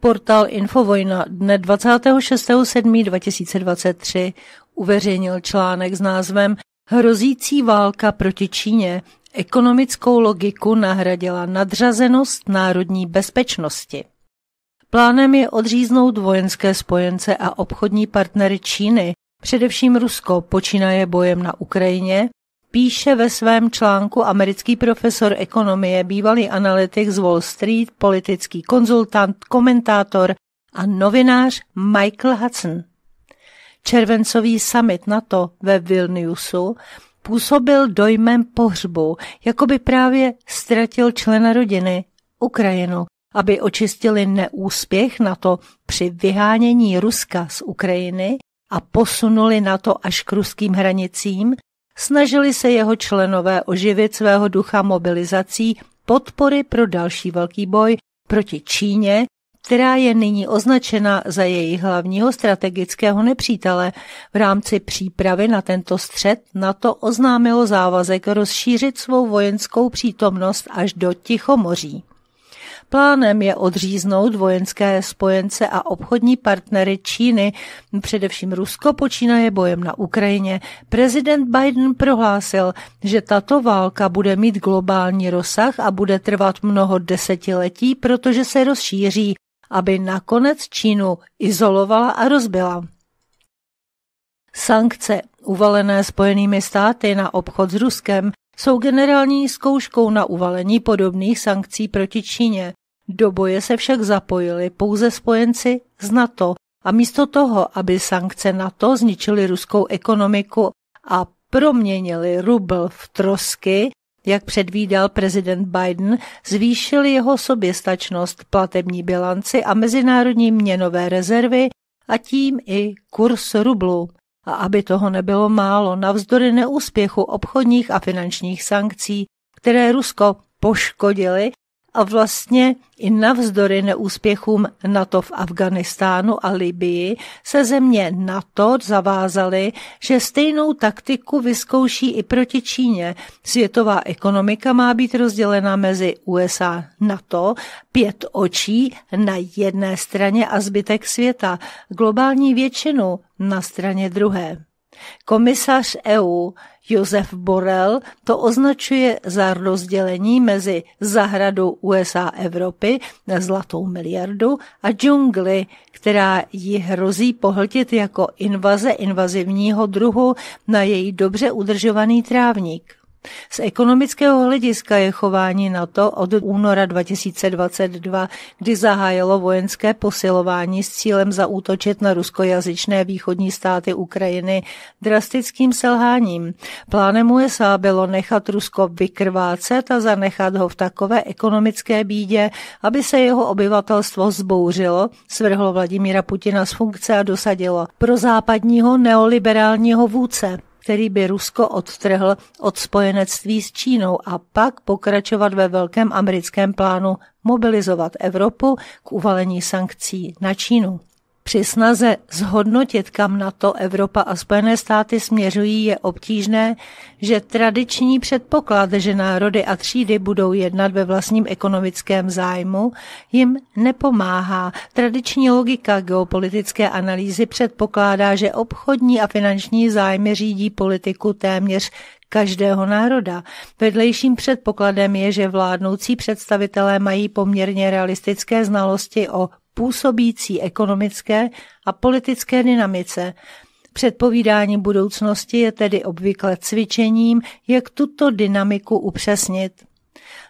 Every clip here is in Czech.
Portál Infovojna dne 26.7.2023 uveřejnil článek s názvem Hrozící válka proti Číně ekonomickou logiku nahradila nadřazenost národní bezpečnosti. Plánem je odříznout vojenské spojence a obchodní partnery Číny, především Rusko počínaje bojem na Ukrajině Píše ve svém článku americký profesor ekonomie, bývalý analytik z Wall Street, politický konzultant, komentátor a novinář Michael Hudson. Červencový summit NATO ve Vilniusu působil dojmem pohřbu, jako by právě ztratil člena rodiny, Ukrajinu, aby očistili neúspěch NATO při vyhánění Ruska z Ukrajiny a posunuli NATO až k ruským hranicím, snažili se jeho členové oživit svého ducha mobilizací podpory pro další velký boj proti Číně, která je nyní označena za jejich hlavního strategického nepřítele. V rámci přípravy na tento střet NATO oznámilo závazek rozšířit svou vojenskou přítomnost až do Tichomoří. Plánem je odříznout vojenské spojence a obchodní partnery Číny, především Rusko počínaje bojem na Ukrajině. Prezident Biden prohlásil, že tato válka bude mít globální rozsah a bude trvat mnoho desetiletí, protože se rozšíří, aby nakonec Čínu izolovala a rozbila. Sankce uvalené Spojenými státy na obchod s Ruskem jsou generální zkouškou na uvalení podobných sankcí proti Číně. Do boje se však zapojili pouze spojenci z NATO a místo toho, aby sankce NATO zničily ruskou ekonomiku a proměnili rubl v trosky, jak předvídal prezident Biden, zvýšili jeho soběstačnost platební bilanci a mezinárodní měnové rezervy a tím i kurz rublu. A aby toho nebylo málo, navzdory neúspěchu obchodních a finančních sankcí, které Rusko poškodily a vlastně i navzdory neúspěchům NATO v Afganistánu a Libii se země NATO zavázaly, že stejnou taktiku vyzkouší i proti Číně. Světová ekonomika má být rozdělena mezi USA NATO, pět očí na jedné straně a zbytek světa, globální většinu na straně druhé. Komisař EU Josef Borrell to označuje za rozdělení mezi zahradu USA Evropy na zlatou miliardu a džungli, která ji hrozí pohltit jako invaze invazivního druhu na její dobře udržovaný trávník. Z ekonomického hlediska je chování NATO od února 2022, kdy zahájilo vojenské posilování s cílem zaútočit na ruskojazyčné východní státy Ukrajiny drastickým selháním. Plánem USA bylo nechat Rusko vykrvácet a zanechat ho v takové ekonomické bídě, aby se jeho obyvatelstvo zbouřilo, svrhlo Vladimíra Putina z funkce a dosadilo pro západního neoliberálního vůdce který by Rusko odtrhl od spojenectví s Čínou a pak pokračovat ve velkém americkém plánu mobilizovat Evropu k uvalení sankcí na Čínu. Při snaze zhodnotit, kam na to Evropa a Spojené státy směřují, je obtížné, že tradiční předpoklad, že národy a třídy budou jednat ve vlastním ekonomickém zájmu, jim nepomáhá. Tradiční logika geopolitické analýzy předpokládá, že obchodní a finanční zájmy řídí politiku téměř každého národa. Vedlejším předpokladem je, že vládnoucí představitelé mají poměrně realistické znalosti o působící ekonomické a politické dynamice. Předpovídání budoucnosti je tedy obvykle cvičením, jak tuto dynamiku upřesnit.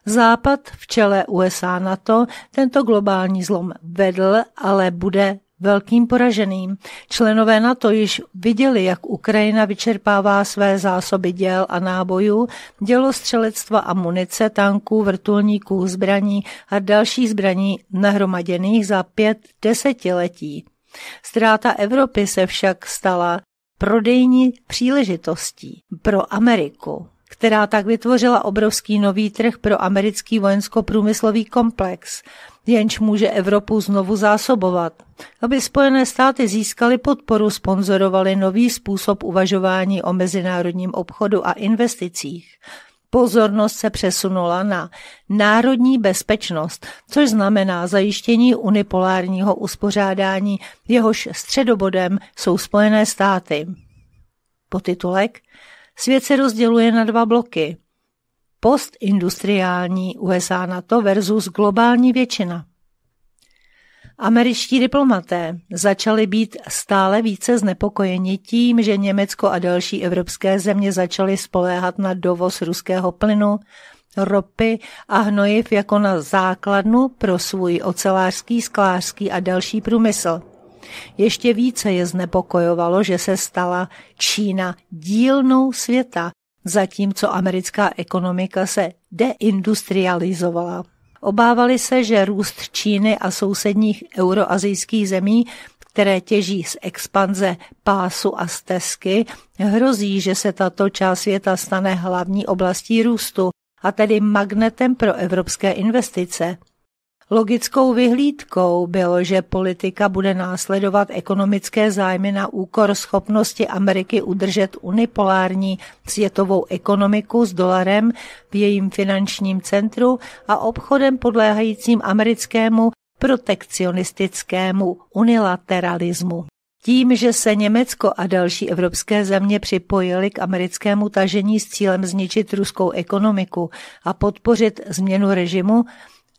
Západ v čele USA NATO tento globální zlom vedl, ale bude velkým poraženým. Členové NATO již viděli, jak Ukrajina vyčerpává své zásoby děl a nábojů, dělostřelectva a munice, tanků, vrtulníků, zbraní a dalších zbraní nahromaděných za pět desetiletí. Ztráta Evropy se však stala prodejní příležitostí pro Ameriku která tak vytvořila obrovský nový trh pro americký vojensko-průmyslový komplex, jenž může Evropu znovu zásobovat. Aby Spojené státy získaly podporu, sponzorovali nový způsob uvažování o mezinárodním obchodu a investicích. Pozornost se přesunula na národní bezpečnost, což znamená zajištění unipolárního uspořádání, jehož středobodem jsou Spojené státy. Potitulek Svět se rozděluje na dva bloky. Postindustriální USA NATO versus globální většina. Američtí diplomaté začali být stále více znepokojeni tím, že Německo a další evropské země začaly spoléhat na dovoz ruského plynu, ropy a hnojiv jako na základnu pro svůj ocelářský, sklářský a další průmysl. Ještě více je znepokojovalo, že se stala Čína dílnou světa, zatímco americká ekonomika se deindustrializovala. Obávali se, že růst Číny a sousedních euroazijských zemí, které těží z expanze pásu a stezky, hrozí, že se tato část světa stane hlavní oblastí růstu, a tedy magnetem pro evropské investice. Logickou vyhlídkou bylo, že politika bude následovat ekonomické zájmy na úkor schopnosti Ameriky udržet unipolární světovou ekonomiku s dolarem v jejím finančním centru a obchodem podléhajícím americkému protekcionistickému unilateralismu. Tím, že se Německo a další evropské země připojily k americkému tažení s cílem zničit ruskou ekonomiku a podpořit změnu režimu,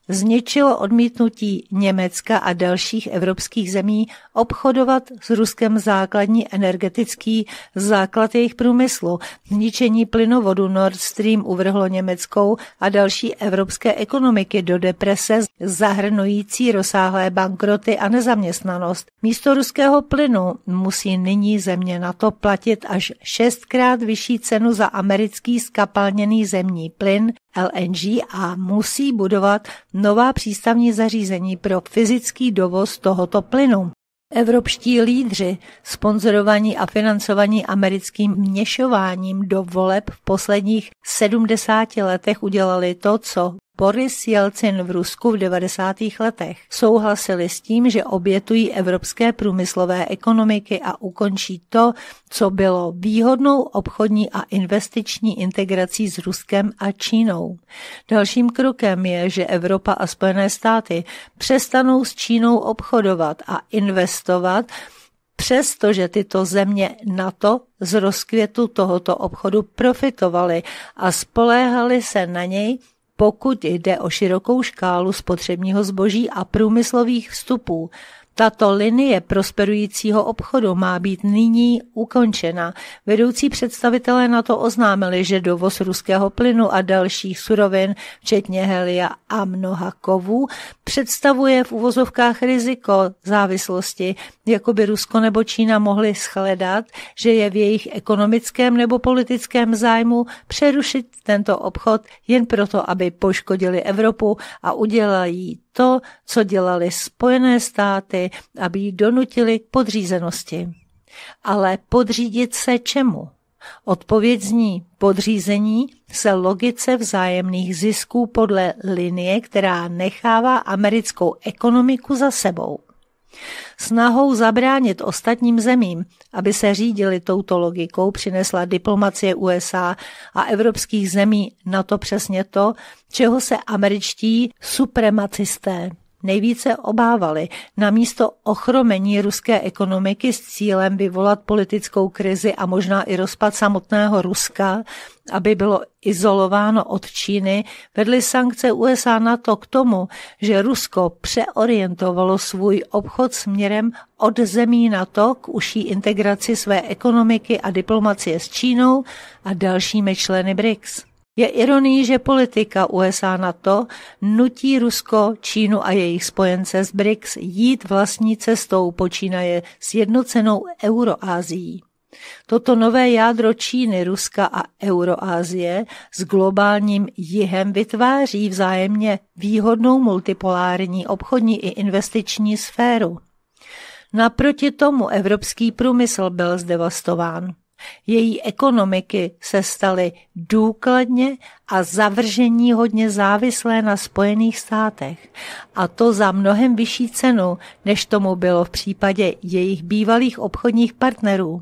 zničilo odmítnutí Německa a dalších evropských zemí obchodovat s Ruskem základní energetický základ jejich průmyslu. Zničení plynovodu Nord Stream uvrhlo německou a další evropské ekonomiky do deprese zahrnující rozsáhlé bankroty a nezaměstnanost. Místo ruského plynu musí nyní země na to platit až šestkrát vyšší cenu za americký skapalněný zemní plyn LNG a musí budovat nová přístavní zařízení pro fyzický dovoz tohoto plynu. Evropští lídři, sponzorovaní a financovaní americkým měšováním do voleb v posledních 70 letech udělali to, co Boris Jelcin v Rusku v 90. letech. Souhlasili s tím, že obětují evropské průmyslové ekonomiky a ukončí to, co bylo výhodnou obchodní a investiční integrací s Ruskem a Čínou. Dalším krokem je, že Evropa a Spojené státy přestanou s Čínou obchodovat a investovat přestože tyto země NATO z rozkvětu tohoto obchodu profitovaly a spoléhaly se na něj pokud jde o širokou škálu spotřebního zboží a průmyslových vstupů, tato linie prosperujícího obchodu má být nyní ukončena. Vedoucí představitelé na to oznámili, že dovoz ruského plynu a dalších surovin, včetně helia a mnoha kovů, představuje v uvozovkách riziko závislosti, jako by Rusko nebo Čína mohli shledat, že je v jejich ekonomickém nebo politickém zájmu přerušit tento obchod jen proto, aby poškodili Evropu a udělají to, co dělali Spojené státy, aby ji donutili k podřízenosti. Ale podřídit se čemu? Odpověď zní podřízení se logice vzájemných zisků podle linie, která nechává americkou ekonomiku za sebou. Snahou zabránit ostatním zemím, aby se řídili touto logikou, přinesla diplomacie USA a evropských zemí na to přesně to, čeho se američtí suprematisté nejvíce obávali, namísto ochromení ruské ekonomiky s cílem vyvolat politickou krizi a možná i rozpad samotného Ruska, aby bylo izolováno od Číny, vedly sankce USA na to k tomu, že Rusko přeorientovalo svůj obchod směrem od zemí na to k užší integraci své ekonomiky a diplomacie s Čínou a dalšími členy BRICS. Je ironií, že politika USA na to nutí Rusko, Čínu a jejich spojence z BRICS jít vlastní cestou počínaje s jednocenou Euroázií. Toto nové jádro Číny, Ruska a Euroázie s globálním jihem vytváří vzájemně výhodnou multipolární obchodní i investiční sféru. Naproti tomu evropský průmysl byl zdevastován. Její ekonomiky se staly důkladně a zavržení hodně závislé na Spojených státech, a to za mnohem vyšší cenu, než tomu bylo v případě jejich bývalých obchodních partnerů.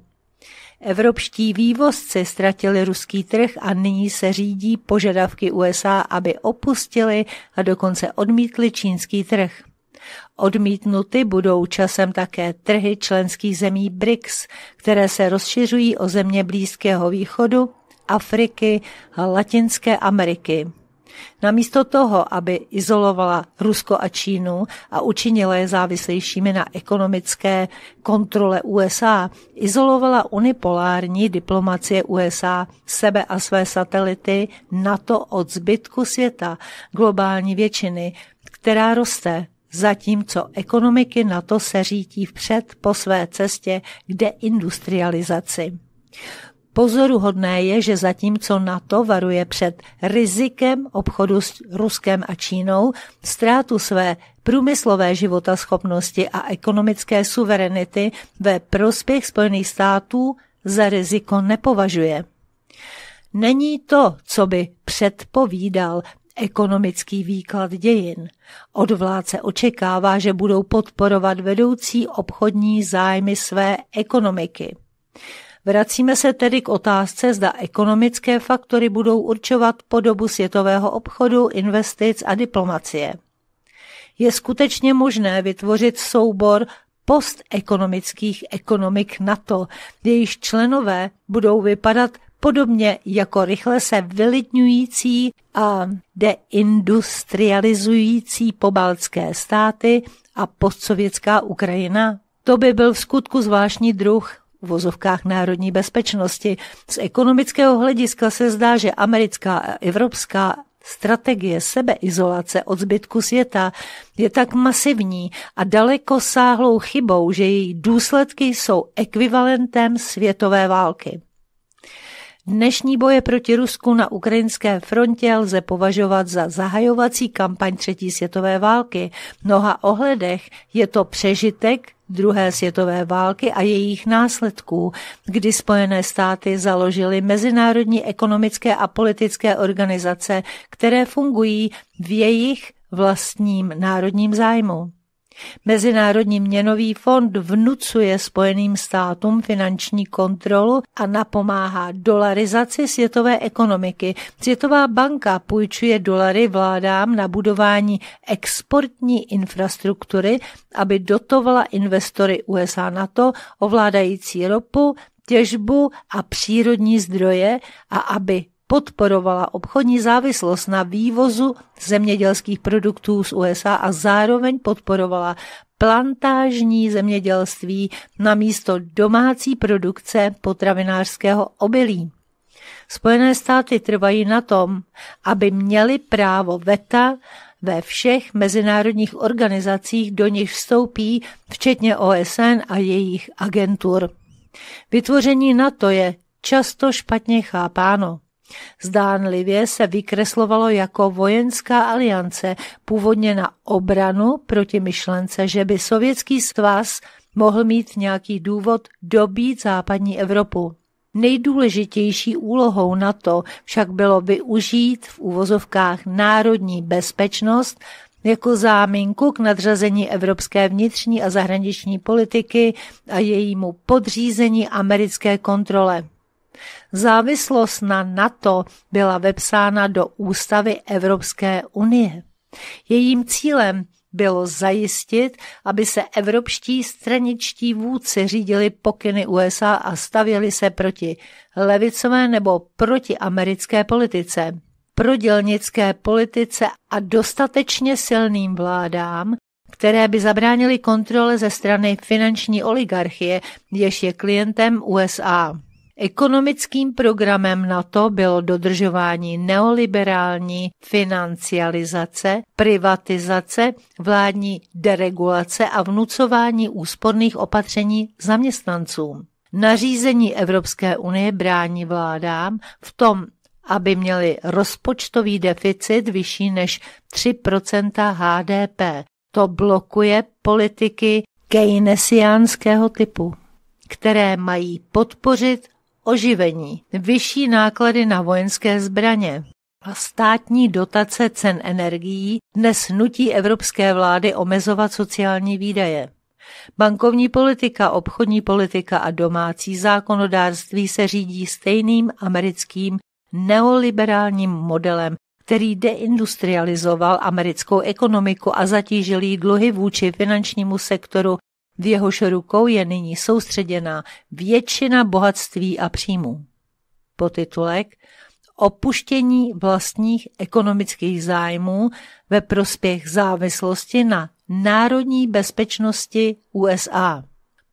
Evropští vývozci ztratili ruský trh a nyní se řídí požadavky USA, aby opustili a dokonce odmítli čínský trh. Odmítnuty budou časem také trhy členských zemí BRICS, které se rozšiřují o země Blízkého východu, Afriky a Latinské Ameriky. Namísto toho, aby izolovala Rusko a Čínu a učinila je závislejšími na ekonomické kontrole USA, izolovala unipolární diplomacie USA sebe a své satelity NATO od zbytku světa, globální většiny, která roste zatímco ekonomiky na to se řítí vpřed po své cestě k deindustrializaci. Pozoruhodné je, že zatímco NATO varuje před rizikem obchodu s Ruskem a Čínou, ztrátu své průmyslové života, schopnosti a ekonomické suverenity ve prospěch Spojených států za riziko nepovažuje. Není to, co by předpovídal ekonomický výklad dějin. Od vládce očekává, že budou podporovat vedoucí obchodní zájmy své ekonomiky. Vracíme se tedy k otázce, zda ekonomické faktory budou určovat podobu světového obchodu, investic a diplomacie. Je skutečně možné vytvořit soubor postekonomických ekonomik NATO, jejichž členové budou vypadat Podobně jako rychle se vylidňující a deindustrializující pobaltské státy a postsovětská Ukrajina. To by byl v skutku zvláštní druh v vozovkách národní bezpečnosti. Z ekonomického hlediska se zdá, že americká a evropská strategie sebeizolace od zbytku světa je tak masivní a daleko sáhlou chybou, že její důsledky jsou ekvivalentem světové války. Dnešní boje proti Rusku na ukrajinské frontě lze považovat za zahajovací kampaň třetí světové války. V mnoha ohledech je to přežitek druhé světové války a jejich následků, kdy Spojené státy založily mezinárodní ekonomické a politické organizace, které fungují v jejich vlastním národním zájmu. Mezinárodní měnový fond vnucuje Spojeným státům finanční kontrolu a napomáhá dolarizaci světové ekonomiky. Světová banka půjčuje dolary vládám na budování exportní infrastruktury, aby dotovala investory USA na to, ovládající ropu, těžbu a přírodní zdroje a aby podporovala obchodní závislost na vývozu zemědělských produktů z USA a zároveň podporovala plantážní zemědělství na místo domácí produkce potravinářského obilí. Spojené státy trvají na tom, aby měli právo VETA ve všech mezinárodních organizacích, do nich vstoupí, včetně OSN a jejich agentur. Vytvoření NATO je často špatně chápáno. Zdánlivě se vykreslovalo jako vojenská aliance, původně na obranu proti myšlence, že by sovětský svaz mohl mít nějaký důvod dobít západní Evropu. Nejdůležitější úlohou NATO však bylo využít v úvozovkách národní bezpečnost jako záminku k nadřazení evropské vnitřní a zahraniční politiky a jejímu podřízení americké kontrole. Závislost na NATO byla vepsána do ústavy Evropské unie. Jejím cílem bylo zajistit, aby se evropští straničtí vůdci řídili pokyny USA a stavěli se proti levicové nebo proti americké politice, prodělnické politice a dostatečně silným vládám, které by zabránily kontrole ze strany finanční oligarchie, jež je klientem USA. Ekonomickým programem NATO bylo dodržování neoliberální financializace, privatizace, vládní deregulace a vnucování úsporných opatření zaměstnancům. Nařízení Evropské unie brání vládám v tom, aby měli rozpočtový deficit vyšší než 3 HDP. To blokuje politiky keynesiánského typu, které mají podpořit oživení, vyšší náklady na vojenské zbraně a státní dotace cen energií dnes nutí evropské vlády omezovat sociální výdaje. Bankovní politika, obchodní politika a domácí zákonodárství se řídí stejným americkým neoliberálním modelem, který deindustrializoval americkou ekonomiku a zatížil jí dluhy vůči finančnímu sektoru v jehož rukou je nyní soustředěna většina bohatství a příjmů. Potitulek Opuštění vlastních ekonomických zájmů ve prospěch závislosti na národní bezpečnosti USA.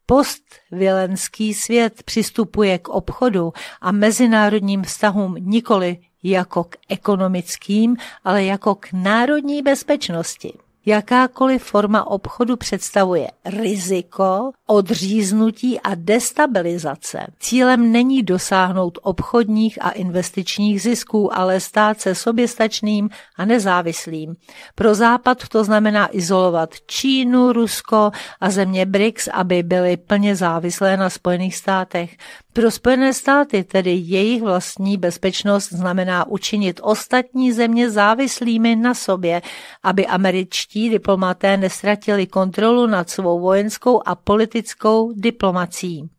Postvilenský svět přistupuje k obchodu a mezinárodním vztahům nikoli jako k ekonomickým, ale jako k národní bezpečnosti. Jakákoliv forma obchodu představuje riziko, odříznutí a destabilizace. Cílem není dosáhnout obchodních a investičních zisků, ale stát se soběstačným a nezávislým. Pro Západ to znamená izolovat Čínu, Rusko a země BRICS, aby byly plně závislé na Spojených státech. Pro Spojené státy tedy jejich vlastní bezpečnost znamená učinit ostatní země závislými na sobě, aby američtí diplomaté nestratili kontrolu nad svou vojenskou a politickou diplomací.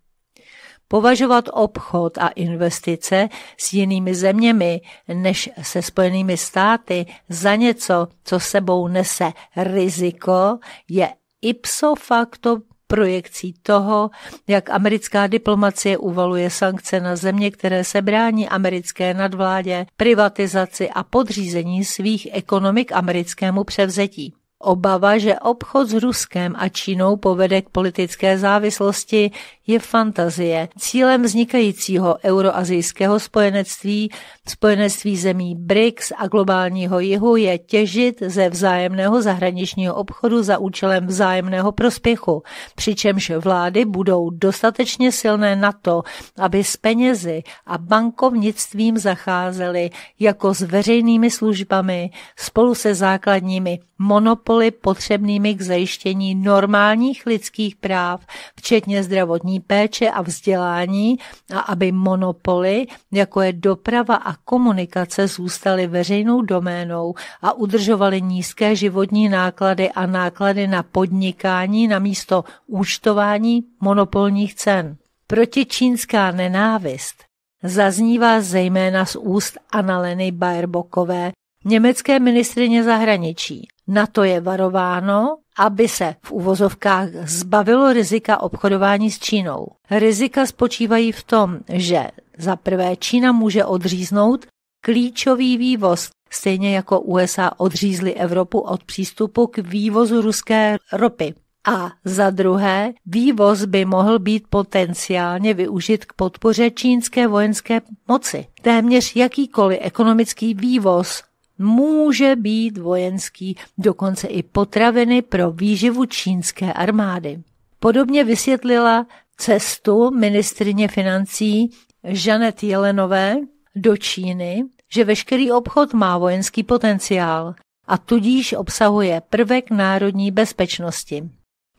Považovat obchod a investice s jinými zeměmi než se Spojenými státy za něco, co sebou nese riziko, je ipso facto projekcí toho, jak americká diplomacie uvaluje sankce na země, které se brání americké nadvládě, privatizaci a podřízení svých ekonomik americkému převzetí. Obava, že obchod s Ruskem a Čínou povede k politické závislosti, je fantazie. Cílem vznikajícího euroazijského spojenectví, spojenectví zemí BRICS a globálního jihu je těžit ze vzájemného zahraničního obchodu za účelem vzájemného prospěchu, přičemž vlády budou dostatečně silné na to, aby s penězi a bankovnictvím zacházely jako s veřejnými službami spolu se základními monopoly úkoly potřebnými k zajištění normálních lidských práv, včetně zdravotní péče a vzdělání, a aby monopoly, jako je doprava a komunikace, zůstaly veřejnou doménou a udržovaly nízké životní náklady a náklady na podnikání na místo účtování monopolních cen. Protičínská nenávist zaznívá zejména z úst Analeny Bajerbokové, německé ministrině zahraničí. Na to je varováno, aby se v uvozovkách zbavilo rizika obchodování s Čínou. Rizika spočívají v tom, že za prvé Čína může odříznout klíčový vývoz, stejně jako USA odřízly Evropu od přístupu k vývozu ruské ropy. A za druhé, vývoz by mohl být potenciálně využit k podpoře čínské vojenské moci. Téměř jakýkoliv ekonomický vývoz může být vojenský, dokonce i potraviny pro výživu čínské armády. Podobně vysvětlila cestu ministrině financí Janet Jelenové do Číny, že veškerý obchod má vojenský potenciál a tudíž obsahuje prvek národní bezpečnosti.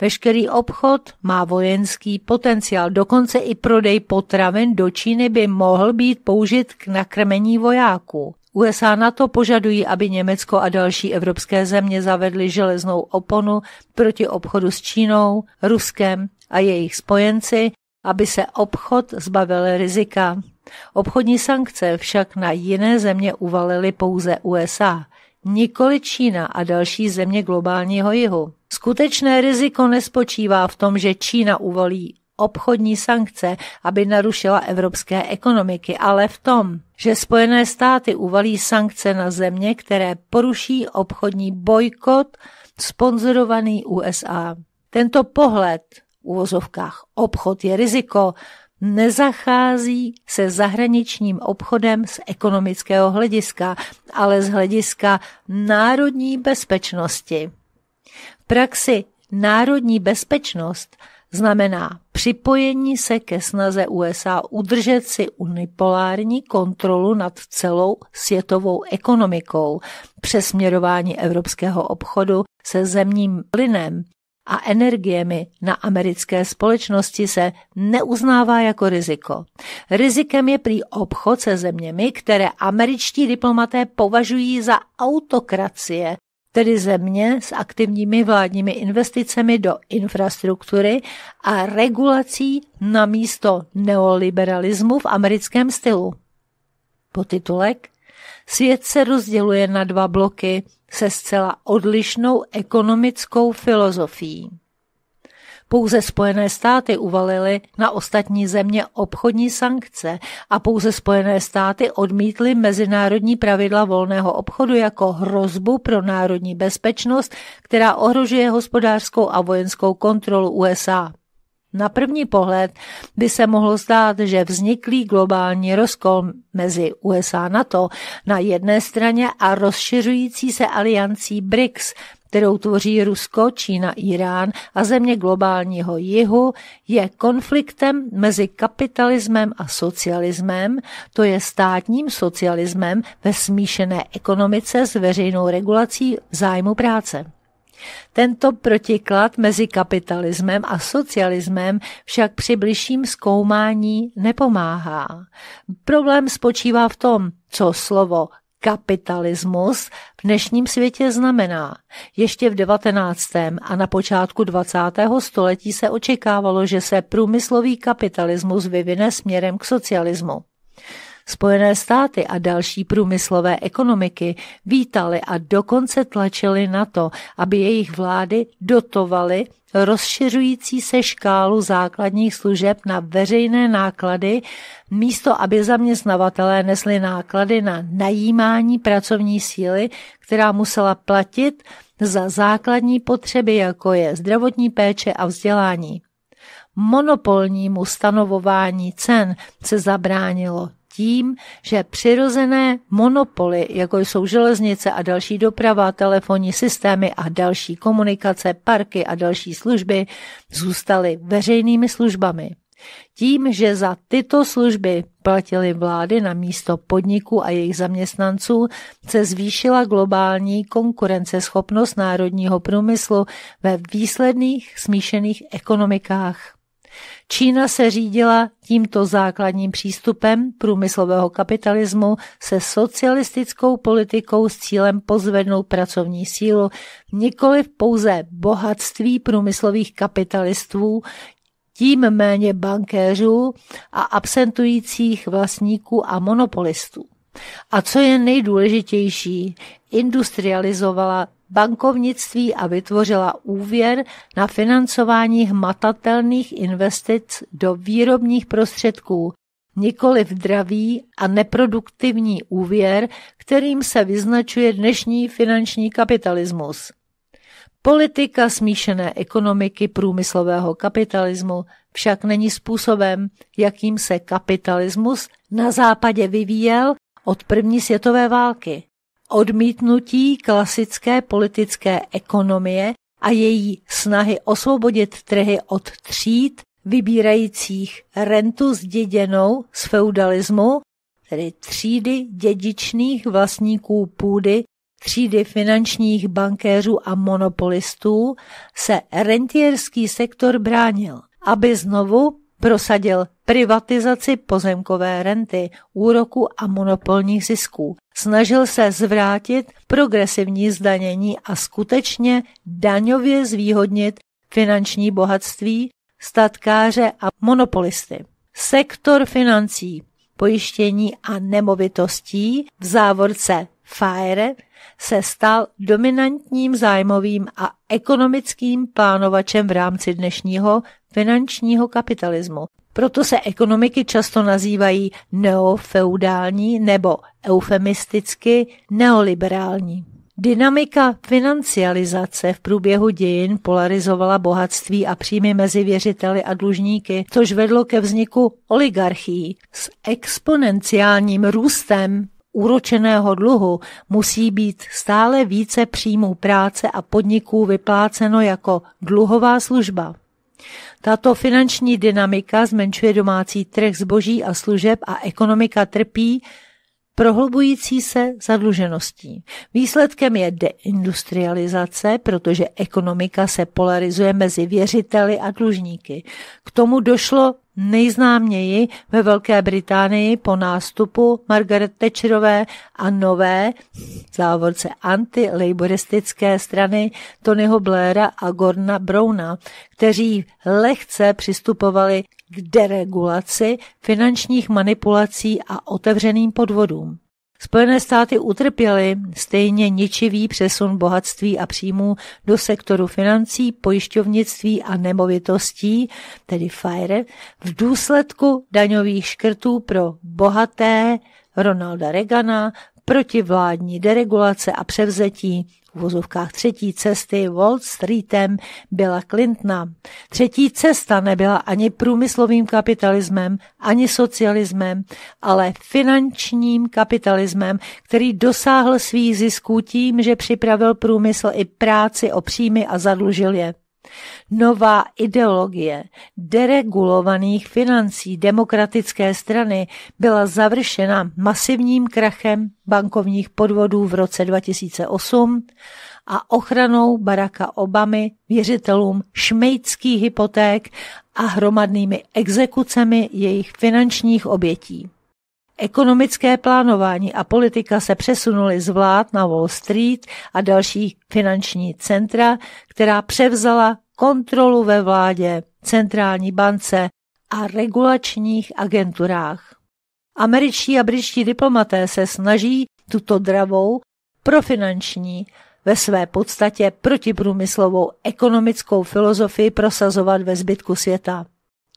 Veškerý obchod má vojenský potenciál, dokonce i prodej potravin do Číny by mohl být použit k nakrmení vojáků. USA na to požadují, aby Německo a další evropské země zavedly železnou oponu proti obchodu s Čínou, Ruskem a jejich spojenci, aby se obchod zbavil rizika. Obchodní sankce však na jiné země uvalily pouze USA, nikoli Čína a další země globálního jihu. Skutečné riziko nespočívá v tom, že Čína uvolí obchodní sankce, aby narušila evropské ekonomiky, ale v tom, že Spojené státy uvalí sankce na země, které poruší obchodní bojkot sponzorovaný USA. Tento pohled, v uvozovkách obchod je riziko, nezachází se zahraničním obchodem z ekonomického hlediska, ale z hlediska národní bezpečnosti. V praxi národní bezpečnost – znamená připojení se ke snaze USA udržet si unipolární kontrolu nad celou světovou ekonomikou, přesměrování evropského obchodu se zemním plynem a energiemi na americké společnosti se neuznává jako riziko. Rizikem je prý obchod se zeměmi, které američtí diplomaté považují za autokracie tedy země s aktivními vládními investicemi do infrastruktury a regulací na místo neoliberalismu v americkém stylu. Potitulek Svět se rozděluje na dva bloky se zcela odlišnou ekonomickou filozofií. Pouze Spojené státy uvalily na ostatní země obchodní sankce a pouze Spojené státy odmítly mezinárodní pravidla volného obchodu jako hrozbu pro národní bezpečnost, která ohrožuje hospodářskou a vojenskou kontrolu USA. Na první pohled by se mohlo zdát, že vzniklý globální rozkol mezi USA a NATO na jedné straně a rozšiřující se aliancí BRICS kterou tvoří Rusko, Čína, Irán a země globálního jihu, je konfliktem mezi kapitalismem a socialismem, to je státním socialismem ve smíšené ekonomice s veřejnou regulací zájmu práce. Tento protiklad mezi kapitalismem a socialismem však při bližším zkoumání nepomáhá. Problém spočívá v tom, co slovo kapitalismus v dnešním světě znamená. Ještě v 19. a na počátku 20. století se očekávalo, že se průmyslový kapitalismus vyvine směrem k socialismu. Spojené státy a další průmyslové ekonomiky vítali a dokonce tlačili na to, aby jejich vlády dotovaly rozšiřující se škálu základních služeb na veřejné náklady, místo aby zaměstnavatelé nesli náklady na najímání pracovní síly, která musela platit za základní potřeby, jako je zdravotní péče a vzdělání monopolnímu stanovování cen se zabránilo tím, že přirozené monopoly, jako jsou železnice a další doprava, telefonní systémy a další komunikace, parky a další služby, zůstaly veřejnými službami. Tím, že za tyto služby platily vlády na místo podniků a jejich zaměstnanců, se zvýšila globální konkurenceschopnost národního průmyslu ve výsledných smíšených ekonomikách. Čína se řídila tímto základním přístupem průmyslového kapitalismu se socialistickou politikou s cílem pozvednout pracovní sílu, nikoli pouze bohatství průmyslových kapitalistů, tím méně bankéřů a absentujících vlastníků a monopolistů. A co je nejdůležitější, industrializovala bankovnictví a vytvořila úvěr na financování hmatatelných investic do výrobních prostředků, nikoli v dravý a neproduktivní úvěr, kterým se vyznačuje dnešní finanční kapitalismus. Politika smíšené ekonomiky průmyslového kapitalismu však není způsobem, jakým se kapitalismus na západě vyvíjel od první světové války odmítnutí klasické politické ekonomie a její snahy osvobodit trhy od tříd vybírajících rentu zděděnou z feudalismu, tedy třídy dědičných vlastníků půdy, třídy finančních bankéřů a monopolistů, se rentierský sektor bránil, aby znovu prosadil privatizaci pozemkové renty, úroku a monopolních zisků snažil se zvrátit progresivní zdanění a skutečně daňově zvýhodnit finanční bohatství, statkáře a monopolisty. Sektor financí, pojištění a nemovitostí v závorce Fire se stal dominantním zájmovým a ekonomickým plánovačem v rámci dnešního finančního kapitalismu. Proto se ekonomiky často nazývají neofeudální nebo eufemisticky neoliberální. Dynamika financializace v průběhu dějin polarizovala bohatství a příjmy mezi věřiteli a dlužníky, což vedlo ke vzniku oligarchií. S exponenciálním růstem úročeného dluhu musí být stále více příjmů práce a podniků vypláceno jako dluhová služba. Tato finanční dynamika zmenšuje domácí trh zboží a služeb a ekonomika trpí prohlubující se zadlužeností. Výsledkem je deindustrializace, protože ekonomika se polarizuje mezi věřiteli a dlužníky. K tomu došlo nejznámněji ve Velké Británii po nástupu Margaret Thatcherové a nové závodce anti-laboristické strany Tonyho Blaira a Gordona Browna, kteří lehce přistupovali k deregulaci finančních manipulací a otevřeným podvodům. Spojené státy utrpěly stejně ničivý přesun bohatství a příjmů do sektoru financí, pojišťovnictví a nemovitostí, tedy FIRE, v důsledku daňových škrtů pro bohaté Ronalda Reagana, protivládní deregulace a převzetí v vozovkách třetí cesty Wall Streetem byla Clintona. Třetí cesta nebyla ani průmyslovým kapitalismem, ani socialismem, ale finančním kapitalismem, který dosáhl svých zisků tím, že připravil průmysl i práci o příjmy a zadlužil je. Nová ideologie deregulovaných financí demokratické strany byla završena masivním krachem bankovních podvodů v roce 2008 a ochranou Baracka Obamy věřitelům šmejdských hypoték a hromadnými exekucemi jejich finančních obětí. Ekonomické plánování a politika se přesunuly z vlád na Wall Street a další finanční centra, která převzala kontrolu ve vládě, centrální bance a regulačních agenturách. Američtí a britští diplomaté se snaží tuto dravou profinanční, ve své podstatě protiprůmyslovou ekonomickou filozofii prosazovat ve zbytku světa.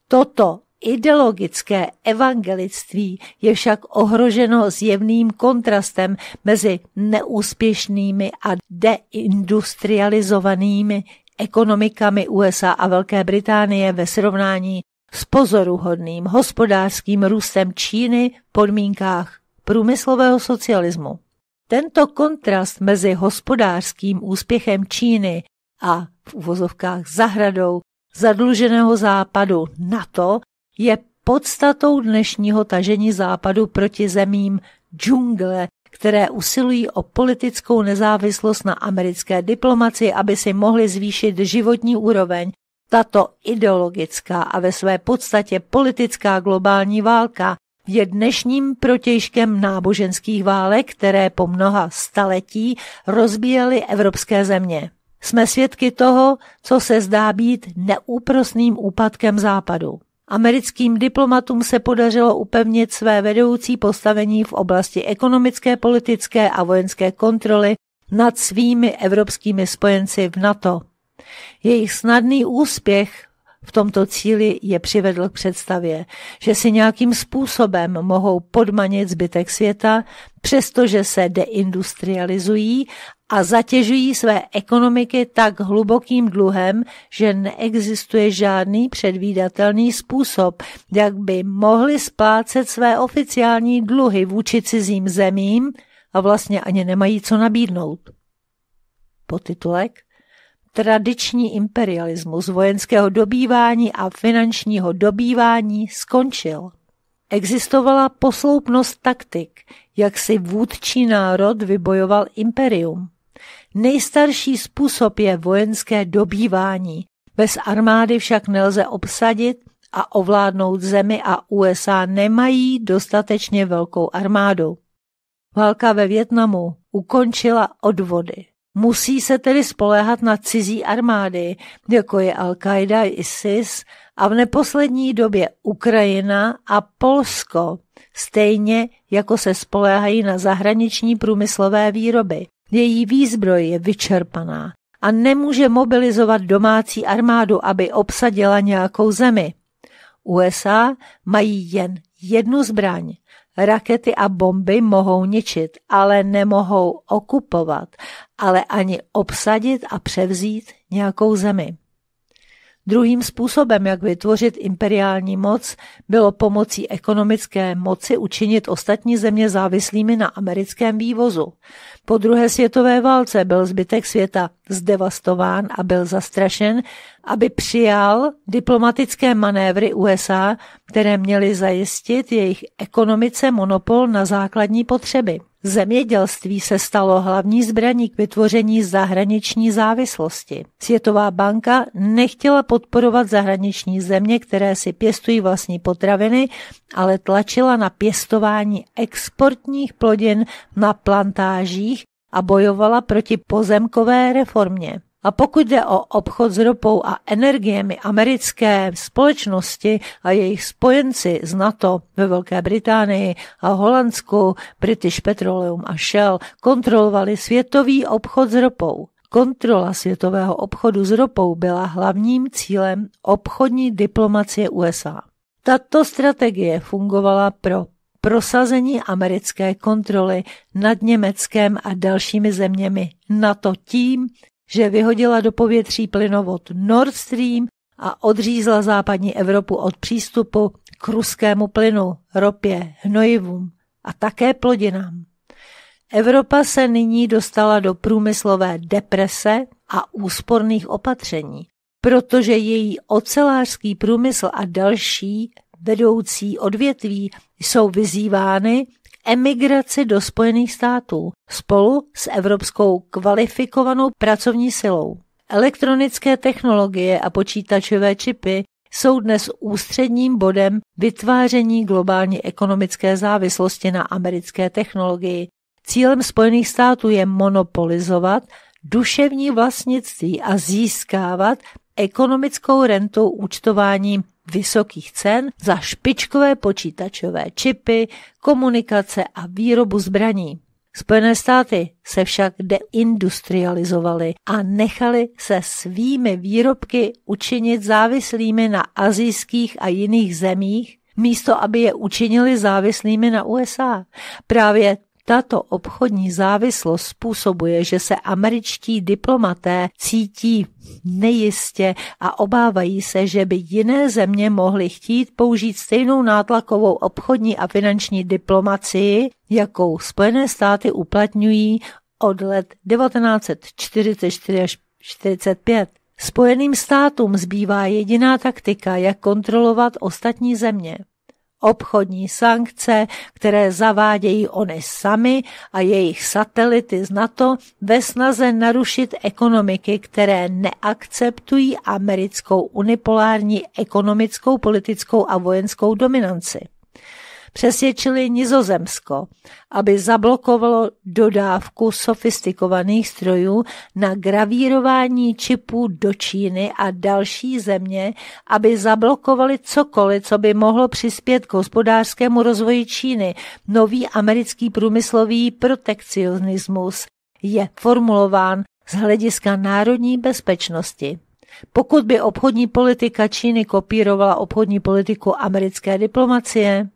Toto Ideologické evangelictví je však ohroženo zjevným kontrastem mezi neúspěšnými a deindustrializovanými ekonomikami USA a Velké Británie ve srovnání s pozoruhodným hospodářským růstem Číny v podmínkách průmyslového socialismu. Tento kontrast mezi hospodářským úspěchem Číny a v uvozovkách zahradou zadluženého západu NATO je podstatou dnešního tažení západu proti zemím džungle, které usilují o politickou nezávislost na americké diplomaci, aby si mohli zvýšit životní úroveň. Tato ideologická a ve své podstatě politická globální válka je dnešním protěžkem náboženských válek, které po mnoha staletí rozbíjely evropské země. Jsme svědky toho, co se zdá být neúprosným úpadkem západu. Americkým diplomatům se podařilo upevnit své vedoucí postavení v oblasti ekonomické, politické a vojenské kontroly nad svými evropskými spojenci v NATO. Jejich snadný úspěch v tomto cíli je přivedl k představě, že si nějakým způsobem mohou podmanit zbytek světa, přestože se deindustrializují a zatěžují své ekonomiky tak hlubokým dluhem, že neexistuje žádný předvídatelný způsob, jak by mohli splácet své oficiální dluhy vůči cizím zemím a vlastně ani nemají co nabídnout. Potitulek tradiční imperialismus vojenského dobývání a finančního dobývání skončil. Existovala posloupnost taktik, jak si vůdčí národ vybojoval imperium. Nejstarší způsob je vojenské dobývání. Bez armády však nelze obsadit a ovládnout zemi a USA nemají dostatečně velkou armádu. Válka ve Větnamu ukončila odvody musí se tedy spoléhat na cizí armády, jako je Al-Qaida, ISIS a v neposlední době Ukrajina a Polsko, stejně jako se spoléhají na zahraniční průmyslové výroby. Její výzbroj je vyčerpaná a nemůže mobilizovat domácí armádu, aby obsadila nějakou zemi. USA mají jen jednu zbraň Rakety a bomby mohou ničit, ale nemohou okupovat, ale ani obsadit a převzít nějakou zemi. Druhým způsobem, jak vytvořit imperiální moc, bylo pomocí ekonomické moci učinit ostatní země závislými na americkém vývozu. Po druhé světové válce byl zbytek světa zdevastován a byl zastrašen, aby přijal diplomatické manévry USA, které měly zajistit jejich ekonomice monopol na základní potřeby. Zemědělství se stalo hlavní zbraní k vytvoření zahraniční závislosti. Světová banka nechtěla podporovat zahraniční země, které si pěstují vlastní potraviny, ale tlačila na pěstování exportních plodin na plantážích a bojovala proti pozemkové reformě. A pokud jde o obchod s ropou a energiemi americké společnosti a jejich spojenci z NATO ve Velké Británii a Holandsku, British Petroleum a Shell kontrolovali světový obchod s ropou. Kontrola světového obchodu s ropou byla hlavním cílem obchodní diplomacie USA. Tato strategie fungovala pro prosazení americké kontroly nad Německem a dalšími zeměmi NATO tím, že vyhodila do povětří plynovod Nord Stream a odřízla západní Evropu od přístupu k ruskému plynu, ropě, hnojivům a také plodinám. Evropa se nyní dostala do průmyslové deprese a úsporných opatření, protože její ocelářský průmysl a další vedoucí odvětví jsou vyzývány, emigraci do Spojených států spolu s evropskou kvalifikovanou pracovní silou. Elektronické technologie a počítačové čipy jsou dnes ústředním bodem vytváření globální ekonomické závislosti na americké technologii. Cílem Spojených států je monopolizovat duševní vlastnictví a získávat ekonomickou rentu účtováním vysokých cen za špičkové počítačové čipy, komunikace a výrobu zbraní. Spojené státy se však deindustrializovaly a nechali se svými výrobky učinit závislými na azijských a jiných zemích, místo aby je učinili závislými na USA. Právě tato obchodní závislost způsobuje, že se američtí diplomaté cítí nejistě a obávají se, že by jiné země mohly chtít použít stejnou nátlakovou obchodní a finanční diplomacii, jakou Spojené státy uplatňují od let 1944 až 1945. Spojeným státům zbývá jediná taktika, jak kontrolovat ostatní země obchodní sankce, které zavádějí oni sami a jejich satelity z NATO ve snaze narušit ekonomiky, které neakceptují americkou unipolární ekonomickou, politickou a vojenskou dominanci přesvědčili Nizozemsko, aby zablokovalo dodávku sofistikovaných strojů na gravírování čipů do Číny a další země, aby zablokovali cokoliv, co by mohlo přispět k hospodářskému rozvoji Číny. Nový americký průmyslový protekcionismus je formulován z hlediska národní bezpečnosti. Pokud by obchodní politika Číny kopírovala obchodní politiku americké diplomacie,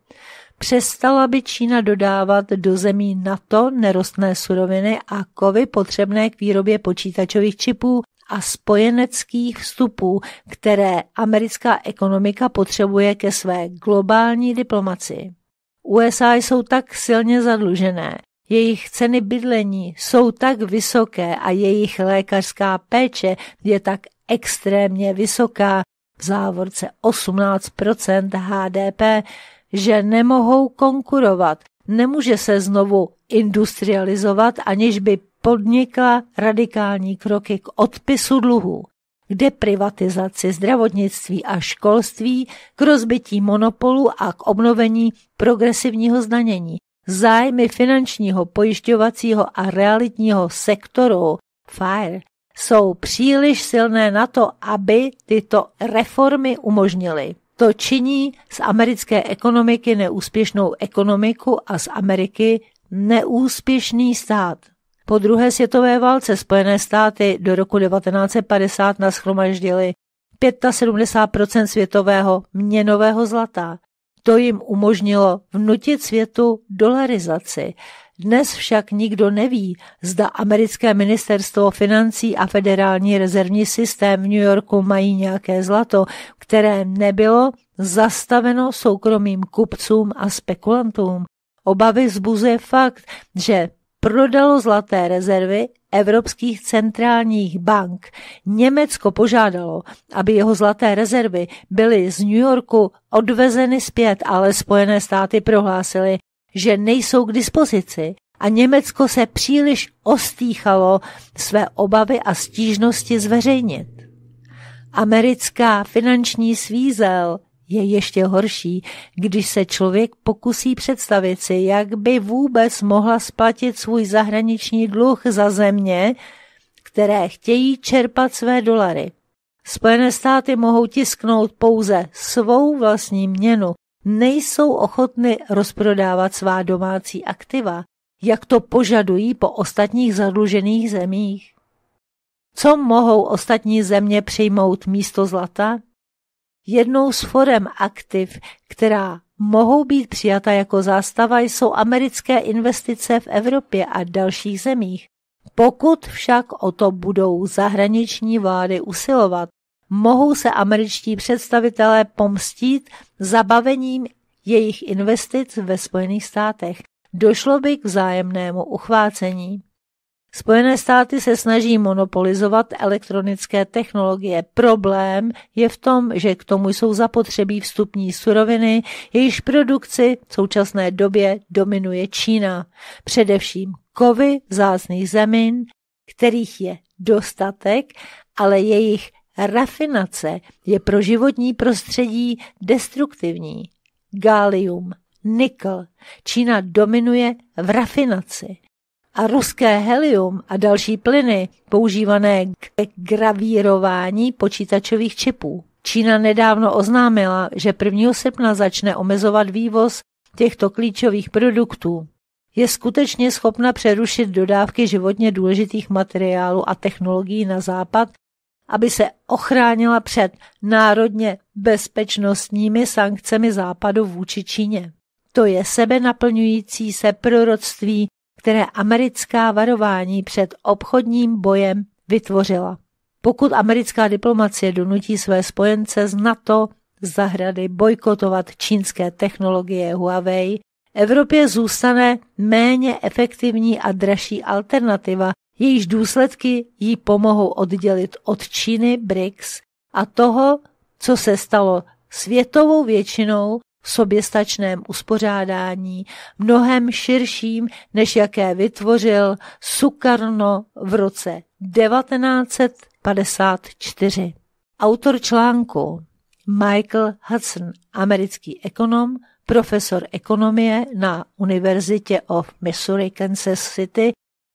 Přestala by Čína dodávat do zemí NATO nerostné suroviny a kovy potřebné k výrobě počítačových čipů a spojeneckých vstupů, které americká ekonomika potřebuje ke své globální diplomaci. USA jsou tak silně zadlužené, jejich ceny bydlení jsou tak vysoké a jejich lékařská péče je tak extrémně vysoká, v závorce 18 HDP, že nemohou konkurovat. Nemůže se znovu industrializovat, aniž by podnikla radikální kroky k odpisu dluhů, k deprivatizaci zdravotnictví a školství, k rozbití monopolu a k obnovení progresivního zdanění. Zájmy finančního, pojišťovacího a realitního sektoru FIRE jsou příliš silné na to, aby tyto reformy umožnily. To činí z americké ekonomiky neúspěšnou ekonomiku a z Ameriky neúspěšný stát. Po druhé světové válce Spojené státy do roku 1950 nashromaždili 75 světového měnového zlata. To jim umožnilo vnutit světu dolarizaci, dnes však nikdo neví, zda americké ministerstvo financí a federální rezervní systém v New Yorku mají nějaké zlato, které nebylo zastaveno soukromým kupcům a spekulantům. Obavy zbuzuje fakt, že prodalo zlaté rezervy evropských centrálních bank. Německo požádalo, aby jeho zlaté rezervy byly z New Yorku odvezeny zpět, ale Spojené státy prohlásily, že nejsou k dispozici a Německo se příliš ostýchalo své obavy a stížnosti zveřejnit. Americká finanční svízel je ještě horší, když se člověk pokusí představit si, jak by vůbec mohla splatit svůj zahraniční dluh za země, které chtějí čerpat své dolary. Spojené státy mohou tisknout pouze svou vlastní měnu nejsou ochotny rozprodávat svá domácí aktiva, jak to požadují po ostatních zadlužených zemích. Co mohou ostatní země přijmout místo zlata? Jednou z forem aktiv, která mohou být přijata jako zástava, jsou americké investice v Evropě a dalších zemích. Pokud však o to budou zahraniční vlády usilovat, mohou se američtí představitelé pomstít zabavením jejich investic ve Spojených státech. Došlo by k vzájemnému uchvácení. Spojené státy se snaží monopolizovat elektronické technologie. Problém je v tom, že k tomu jsou zapotřebí vstupní suroviny, jejichž produkci v současné době dominuje Čína. Především kovy vzácných zemin, kterých je dostatek, ale jejich Rafinace je pro životní prostředí destruktivní. Gálium, nikl. Čína dominuje v rafinaci. A ruské helium a další plyny používané k gravírování počítačových čipů. Čína nedávno oznámila, že 1. srpna začne omezovat vývoz těchto klíčových produktů. Je skutečně schopna přerušit dodávky životně důležitých materiálů a technologií na západ aby se ochránila před národně bezpečnostními sankcemi Západu vůči Číně. To je sebe naplňující se proroctví, které americká varování před obchodním bojem vytvořila. Pokud americká diplomacie donutí své spojence z NATO z zahrady bojkotovat čínské technologie Huawei, Evropě zůstane méně efektivní a dražší alternativa, jejíž důsledky jí pomohou oddělit od Číny BRICS a toho, co se stalo světovou většinou v soběstačném uspořádání, mnohem širším, než jaké vytvořil Sukarno v roce 1954. Autor článku Michael Hudson, americký ekonom, profesor ekonomie na Univerzitě of Missouri Kansas City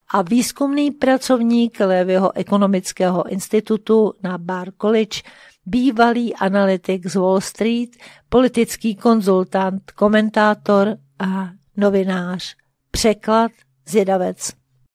a výzkumný pracovník Levyho ekonomického institutu na Bar College, bývalý analytik z Wall Street, politický konzultant, komentátor a novinář, překlad, zjedavec.